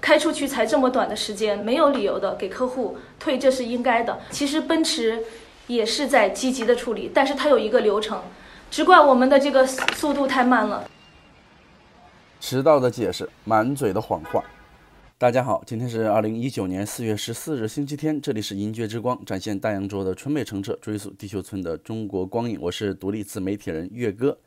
开出去才这么短的时间，没有理由的给客户退，这是应该的。其实奔驰也是在积极的处理，但是它有一个流程，只怪我们的这个速度太慢了。迟到的解释，满嘴的谎话。大家好，今天是二零一九年四月十四日，星期天，这里是银爵之光，展现大洋洲的春美澄澈，追溯地球村的中国光影。我是独立自媒体人岳哥。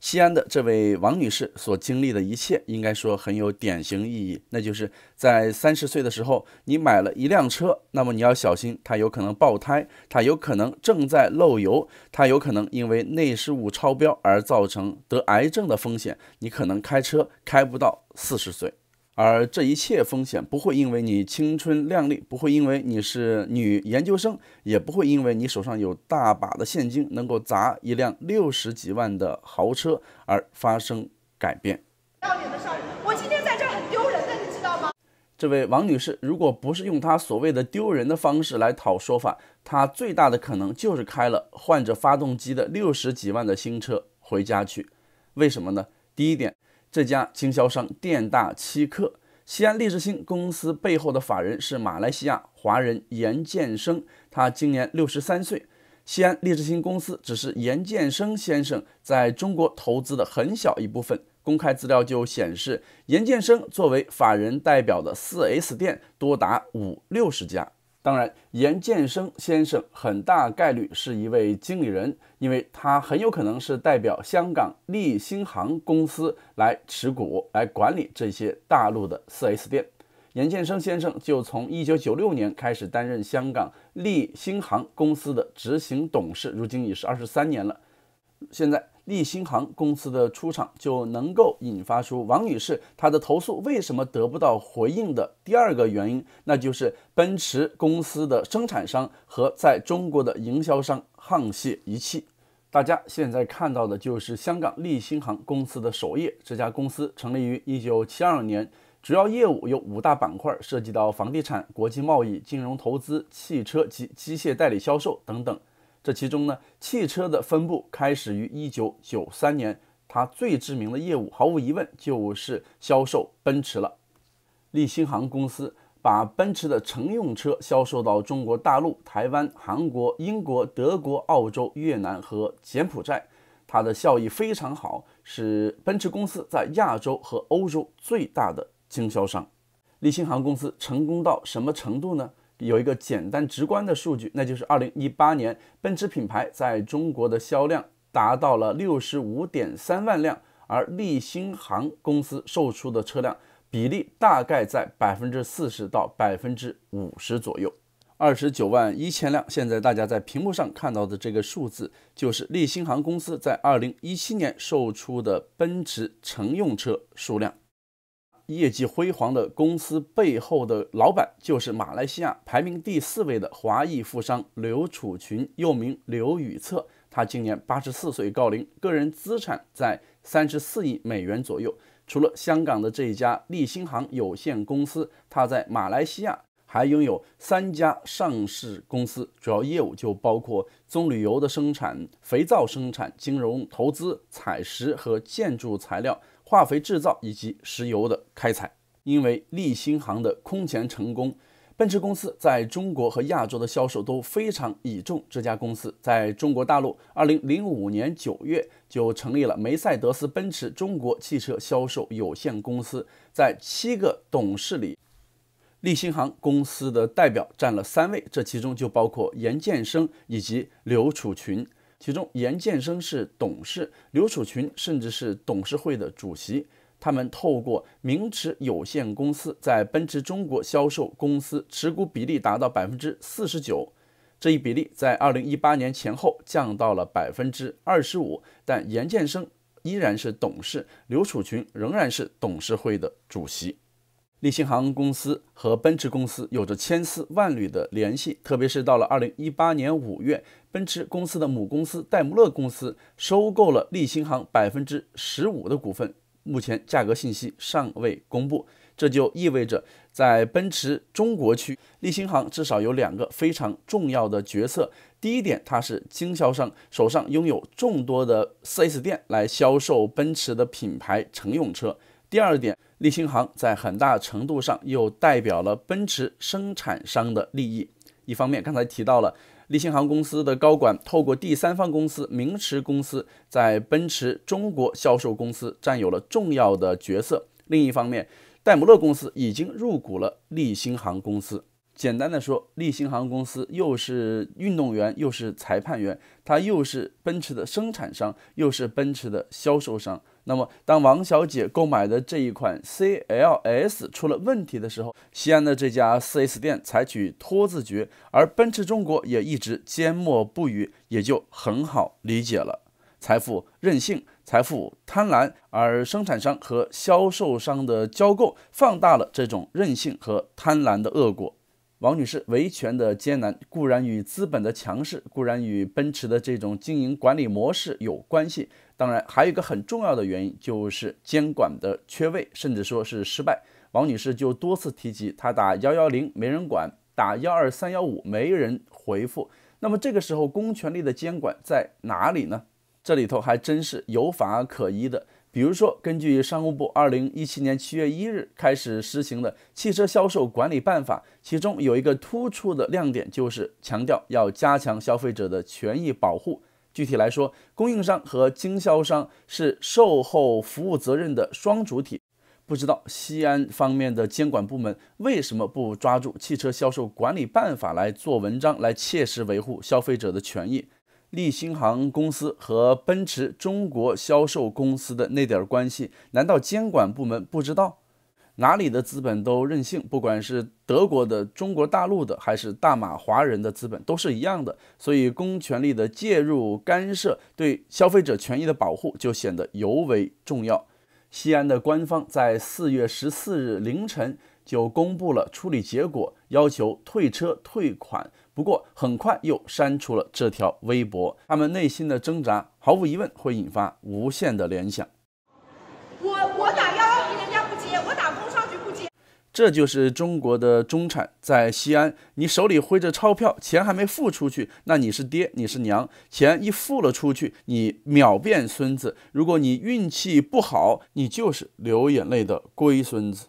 西安的这位王女士所经历的一切，应该说很有典型意义。那就是在三十岁的时候，你买了一辆车，那么你要小心，它有可能爆胎，它有可能正在漏油，它有可能因为内饰物超标而造成得癌症的风险，你可能开车开不到四十岁。而这一切风险不会因为你青春靓丽，不会因为你是女研究生，也不会因为你手上有大把的现金能够砸一辆六十几万的豪车而发生改变。不要脸的少女，我今天在这儿很丢人的，你知道吗？这位王女士，如果不是用她所谓的丢人的方式来讨说法，她最大的可能就是开了换着发动机的六十几万的新车回家去。为什么呢？第一点。这家经销商店大欺客，西安利之兴公司背后的法人是马来西亚华人严建生，他今年六十三岁。西安利之兴公司只是严建生先生在中国投资的很小一部分，公开资料就显示，严建生作为法人代表的 4S 店多达五六十家。当然，严建生先生很大概率是一位经理人，因为他很有可能是代表香港立新行公司来持股、来管理这些大陆的 4S 店。严建生先生就从1996年开始担任香港立新行公司的执行董事，如今已是二十三年了。现在。立新行公司的出场就能够引发出王女士她的投诉为什么得不到回应的第二个原因，那就是奔驰公司的生产商和在中国的营销商沆瀣一气。大家现在看到的就是香港立新行公司的首页。这家公司成立于一九七二年，主要业务有五大板块，涉及到房地产、国际贸易、金融投资、汽车及机械代理销售等等。这其中呢，汽车的分布开始于1993年。它最知名的业务，毫无疑问就是销售奔驰了。立星航公司把奔驰的乘用车销售到中国大陆、台湾、韩国、英国、德国、澳洲、越南和柬埔寨，它的效益非常好，是奔驰公司在亚洲和欧洲最大的经销商。立星航公司成功到什么程度呢？有一个简单直观的数据，那就是二零一八年奔驰品牌在中国的销量达到了六十五点三万辆，而利星行公司售出的车辆比例大概在百分之四十到百分之五十左右，二十九万一千辆。现在大家在屏幕上看到的这个数字，就是利星行公司在二零一七年售出的奔驰乘用车数量。业绩辉煌的公司背后的老板就是马来西亚排名第四位的华裔富商刘楚群，又名刘宇策。他今年八十四岁高龄，个人资产在三十四亿美元左右。除了香港的这一家立新行有限公司，他在马来西亚还拥有三家上市公司，主要业务就包括棕榈油的生产、肥皂生产、金融投资、采石和建筑材料。化肥制造以及石油的开采，因为立星行的空前成功，奔驰公司在中国和亚洲的销售都非常倚重这家公司。在中国大陆，二零零五年九月就成立了梅赛德斯奔驰中国汽车销售有限公司。在七个董事里，立星行公司的代表占了三位，这其中就包括严建生以及刘楚群。其中，严建生是董事，刘楚群甚至是董事会的主席。他们透过名驰有限公司，在奔驰中国销售公司持股比例达到百分之四十九。这一比例在二零一八年前后降到了百分之二十五，但严建生依然是董事，刘楚群仍然是董事会的主席。力星行公司和奔驰公司有着千丝万缕的联系，特别是到了二零一八年五月，奔驰公司的母公司戴姆勒公司收购了立星行百分之十五的股份，目前价格信息尚未公布。这就意味着，在奔驰中国区，立星行至少有两个非常重要的角色。第一点，它是经销商，手上拥有众多的 4S 店来销售奔驰的品牌乘用车。第二点。立星行在很大程度上又代表了奔驰生产商的利益。一方面，刚才提到了立星行公司的高管透过第三方公司明驰公司，在奔驰中国销售公司占有了重要的角色；另一方面，戴姆勒公司已经入股了立星行公司。简单的说，力星行公司又是运动员，又是裁判员，它又是奔驰的生产商，又是奔驰的销售商。那么，当王小姐购买的这一款 CLS 出了问题的时候，西安的这家 4S 店采取拖字诀，而奔驰中国也一直缄默不语，也就很好理解了。财富任性，财富贪婪，而生产商和销售商的交购放大了这种任性和贪婪的恶果。王女士维权的艰难固然与资本的强势，固然与奔驰的这种经营管理模式有关系，当然还有一个很重要的原因就是监管的缺位，甚至说是失败。王女士就多次提及，她打幺幺零没人管，打幺二三幺五没人回复。那么这个时候，公权力的监管在哪里呢？这里头还真是有法可依的。比如说，根据商务部二零一七年七月一日开始施行的《汽车销售管理办法》，其中有一个突出的亮点，就是强调要加强消费者的权益保护。具体来说，供应商和经销商是售后服务责任的双主体。不知道西安方面的监管部门为什么不抓住《汽车销售管理办法》来做文章，来切实维护消费者的权益？立新航公司和奔驰中国销售公司的那点关系，难道监管部门不知道？哪里的资本都任性，不管是德国的、中国大陆的，还是大马华人的资本，都是一样的。所以，公权力的介入干涉，对消费者权益的保护就显得尤为重要。西安的官方在四月十四日凌晨就公布了处理结果，要求退车退款。不过很快又删除了这条微博。他们内心的挣扎，毫无疑问会引发无限的联想。我我打幺幺零，人家不接；我打工商局不接。这就是中国的中产，在西安，你手里挥着钞票，钱还没付出去，那你是爹，你是娘；钱一付了出去，你秒变孙子。如果你运气不好，你就是流眼泪的龟孙子。